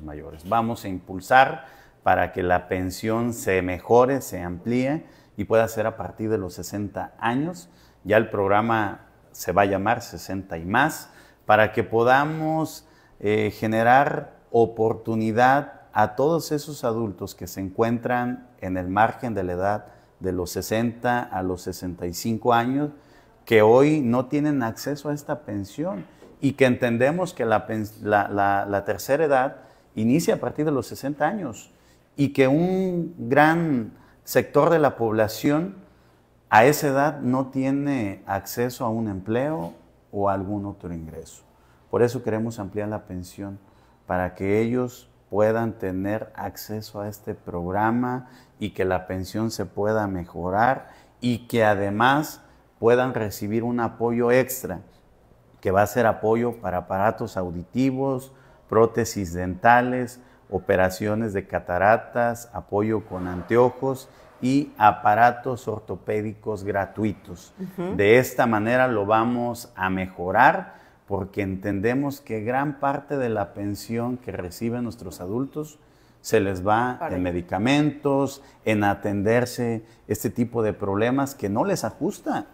mayores. Vamos a impulsar para que la pensión se mejore, se amplíe y pueda ser a partir de los 60 años. Ya el programa se va a llamar 60 y más, para que podamos eh, generar oportunidad a todos esos adultos que se encuentran en el margen de la edad de los 60 a los 65 años, que hoy no tienen acceso a esta pensión y que entendemos que la tercera edad inicia a partir de los 60 años y que un gran sector de la población a esa edad no tiene acceso a un empleo o algún otro ingreso. Por eso queremos ampliar la pensión, para que ellos puedan tener acceso a este programa y que la pensión se pueda mejorar y que además puedan recibir un apoyo extra, que va a ser apoyo para aparatos auditivos, prótesis dentales, operaciones de cataratas, apoyo con anteojos y aparatos ortopédicos gratuitos. De esta manera lo vamos a mejorar porque entendemos que gran parte de la pensión que reciben nuestros adultos se les va en medicamentos, en atenderse este tipo de problemas que no les ajusta.